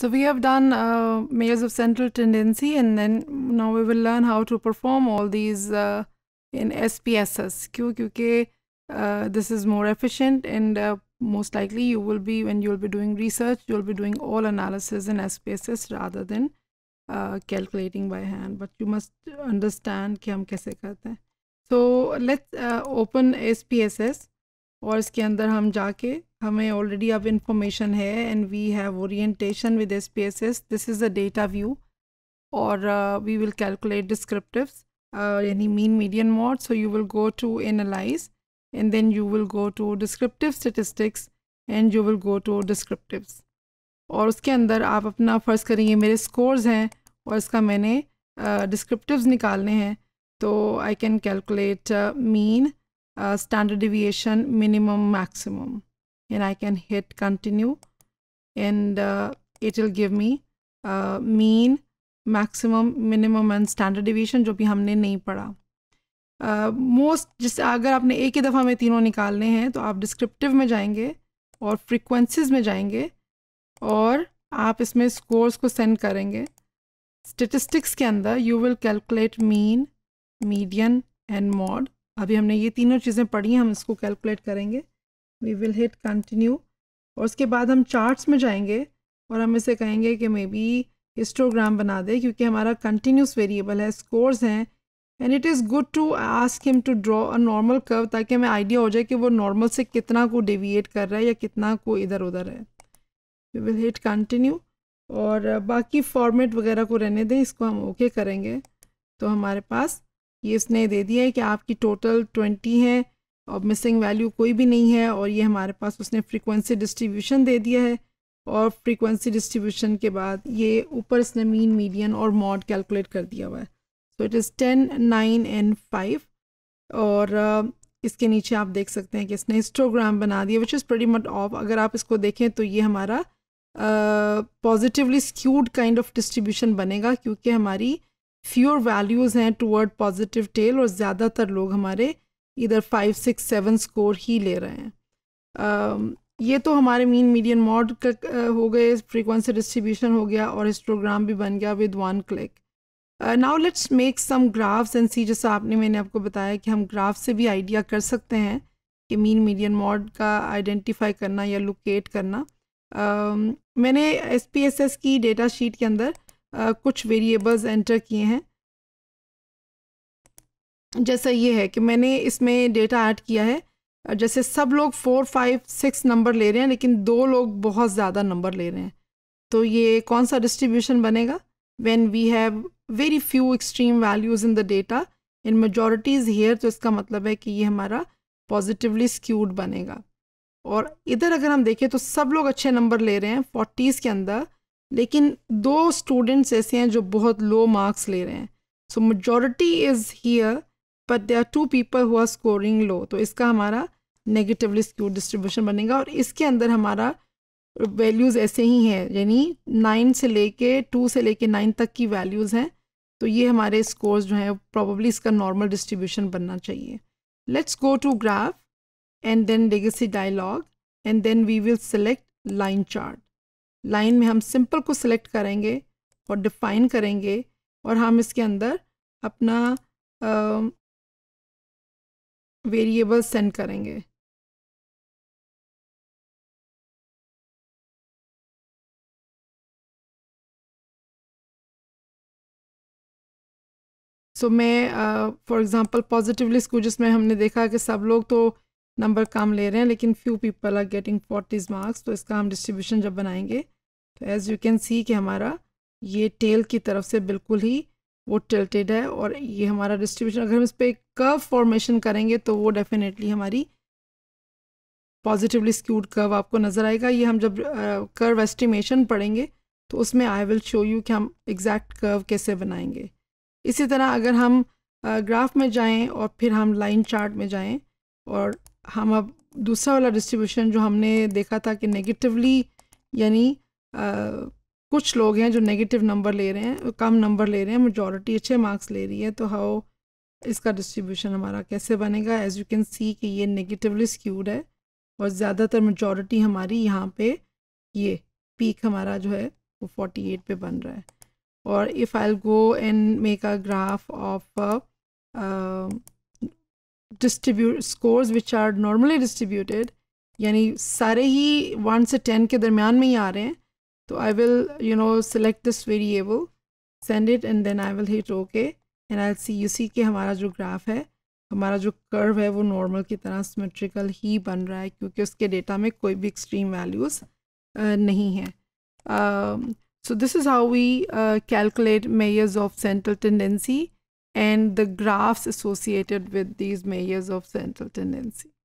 So we have done uh, measures of central tendency and then now we will learn how to perform all these uh, in SPSS. QQK, uh, this is more efficient and uh, most likely you will be, when you will be doing research, you will be doing all analysis in SPSS rather than uh, calculating by hand. But you must understand कि we do it. So let's uh, open SPSS और इसके अंदर हम जाके हमें already अब information है and we have orientation with S this is the data view और वी विल कैलकुलेट डिस्क्रिप्टिव यानी mean median mode so you will go to analyze and then you will go to descriptive statistics and you will go to descriptive और उसके अंदर आप अपना फ़र्ज़ करेंगे मेरे स्कोर्स हैं और इसका मैंने डिस्क्रिप्टिव uh, निकालने हैं तो I can calculate mean standard deviation minimum maximum and I can hit continue and uh, it will give me uh, mean maximum minimum and standard deviation जो भी हमने नहीं पढ़ा मोस्ट uh, जैसे अगर आपने एक ही दफ़ा में तीनों निकालने हैं तो आप डिस्क्रिप्टिव में जाएंगे और फ्रीक्वेंसीज में जाएंगे और आप इसमें स्कोर्स को सेंड करेंगे स्टेटिस्टिक्स के अंदर you will calculate mean median and mode अभी हमने ये तीनों चीज़ें पढ़ी हैं हम इसको कैलकुलेट करेंगे वी विल हिट कंटिन्यू और उसके बाद हम चार्ट्स में जाएंगे और हम इसे कहेंगे कि मे बी हिस्टोग्राम बना दे क्योंकि हमारा कंटिन्यूस वेरिएबल है स्कोर्स हैं and it is good to ask him to draw a normal curve ताकि हमें आइडिया हो जाए कि वो नॉर्मल से कितना को डेविएट कर रहा है या कितना को इधर उधर है वी विल हिट कंटिन्यू और बाकी फॉर्मेट वगैरह को रहने दें इसको हम ओके okay करेंगे तो हमारे पास ये इसने दे दिया है कि आपकी टोटल ट्वेंटी हैं और मिसिंग वैल्यू कोई भी नहीं है और ये हमारे पास उसने फ्रीक्वेंसी डिस्ट्रीब्यूशन दे दिया है और फ्रीक्वेंसी डिस्ट्रीब्यूशन के बाद ये ऊपर इसने मीन मीडियन और मॉड कैलकुलेट कर दिया हुआ है so it is ten nine and five और uh, इसके नीचे आप देख सकते हैं कि इसने हिस्टोग्राम बना दिया विच इज़ प्रडी मट ऑफ अगर आप इसको देखें तो ये हमारा positively skewed kind of distribution बनेगा क्योंकि हमारी फ्यूर वैल्यूज़ हैं टूवर्ड पॉजिटिव टेल और ज़्यादातर लोग हमारे इधर फाइव सिक्स सेवन स्कोर ही ले रहे हैं ये तो हमारे मीन मीडियन मॉड का हो गए फ्रीक्वेंसी डिस्ट्रीब्यूशन हो गया और हिस्टोग्राम भी बन गया with one click now let's make some graphs and see जैसा आपने मैंने आपको बताया कि हम ग्राफ से भी आइडिया कर सकते हैं कि मीन मीडियन मॉड का आइडेंटिफाई करना या लोकेट करना uh, मैंने एस की डेटा शीट के अंदर uh, कुछ वेरिएबल्स एंटर किए हैं जैसे ये है कि मैंने इसमें डेटा ऐड किया है जैसे सब लोग फोर फाइव सिक्स नंबर ले रहे हैं लेकिन दो लोग बहुत ज़्यादा नंबर ले रहे हैं तो ये कौन सा डिस्ट्रीब्यूशन बनेगा when we have very few extreme values in the data in majorities here तो इसका मतलब है कि ये हमारा पॉजिटिवली स्क्यूड बनेगा और इधर अगर हम देखें तो सब लोग अच्छे नंबर ले रहे हैं फोर्टीज़ के अंदर लेकिन दो स्टूडेंट्स ऐसे हैं जो बहुत लो मार्क्स ले रहे हैं so majority is here but they are two people who are scoring low तो इसका हमारा नेगेटिवली स्क्यूड डिस्ट्रीब्यूशन बनेगा और इसके अंदर हमारा वैल्यूज़ ऐसे ही हैं यानी नाइन से लेके टू से लेके नाइन तक की वैल्यूज़ हैं तो ये हमारे स्कोर्स जो हैं प्रॉबली इसका नॉर्मल डिस्ट्रीब्यूशन बनना चाहिए let's go to graph and then legacy dialogs and then we will select line chart line में हम सिंपल को सिलेक्ट करेंगे और डिफाइन करेंगे और हम इसके अंदर अपना वेरिएबल सेंड करेंगे सो so, मैं फॉर एग्जांपल पॉजिटिव लिस्ट को जिसमें हमने देखा कि सब लोग तो नंबर कम ले रहे हैं लेकिन few people are getting forties marks तो इसका हम डिस्ट्रीब्यूशन जब बनाएंगे तो एज़ यू कैन सी कि हमारा ये टेल की तरफ से बिल्कुल ही वो टिल्टेड है और ये हमारा डिस्ट्रीब्यूशन अगर हम इस पर एक कर्व फॉर्मेशन करेंगे तो वो डेफिनेटली हमारी पॉजिटिवली स्क्यूड कर्व आपको नज़र आएगा ये हम जब कर्व uh, एस्टिमेशन पढ़ेंगे तो उसमें आई विल शो यू कि हम एग्जैक्ट कर्व कैसे बनाएंगे इसी तरह अगर हम ग्राफ uh, में जाएं और फिर हम लाइन चार्ट में जाएं और हम अब दूसरा वाला डिस्ट्रीब्यूशन जो हमने देखा था कि नेगेटिवली यानी uh, कुछ लोग हैं जो नेगेटिव नंबर ले रहे हैं कम नंबर ले रहे हैं मेजोरिटी अच्छे मार्क्स ले रही है तो हाउ इसका डिस्ट्रीब्यूशन हमारा कैसे बनेगा एज यू कैन सी कि ये नेगेटिवली स्क्यूड है और ज़्यादातर मेजोरिटी हमारी यहाँ पे ये पीक हमारा जो है वो फोर्टी एट पे बन रहा है और if I go and make a graph of distribute score which are normally distributed यानी सारे ही वन से टेन के दरमियान में ही आ रहे हैं so I will you know select this variable send it and then I will hit OK and I'll see you see कि हमारा जो graph है हमारा जो curve है वो normal की तरह symmetrical ही बन रहा है क्योंकि उसके data में कोई भी extreme values uh, नहीं है um, so this is how we uh, calculate measures of central tendency and the graphs associated with these measures of central tendency.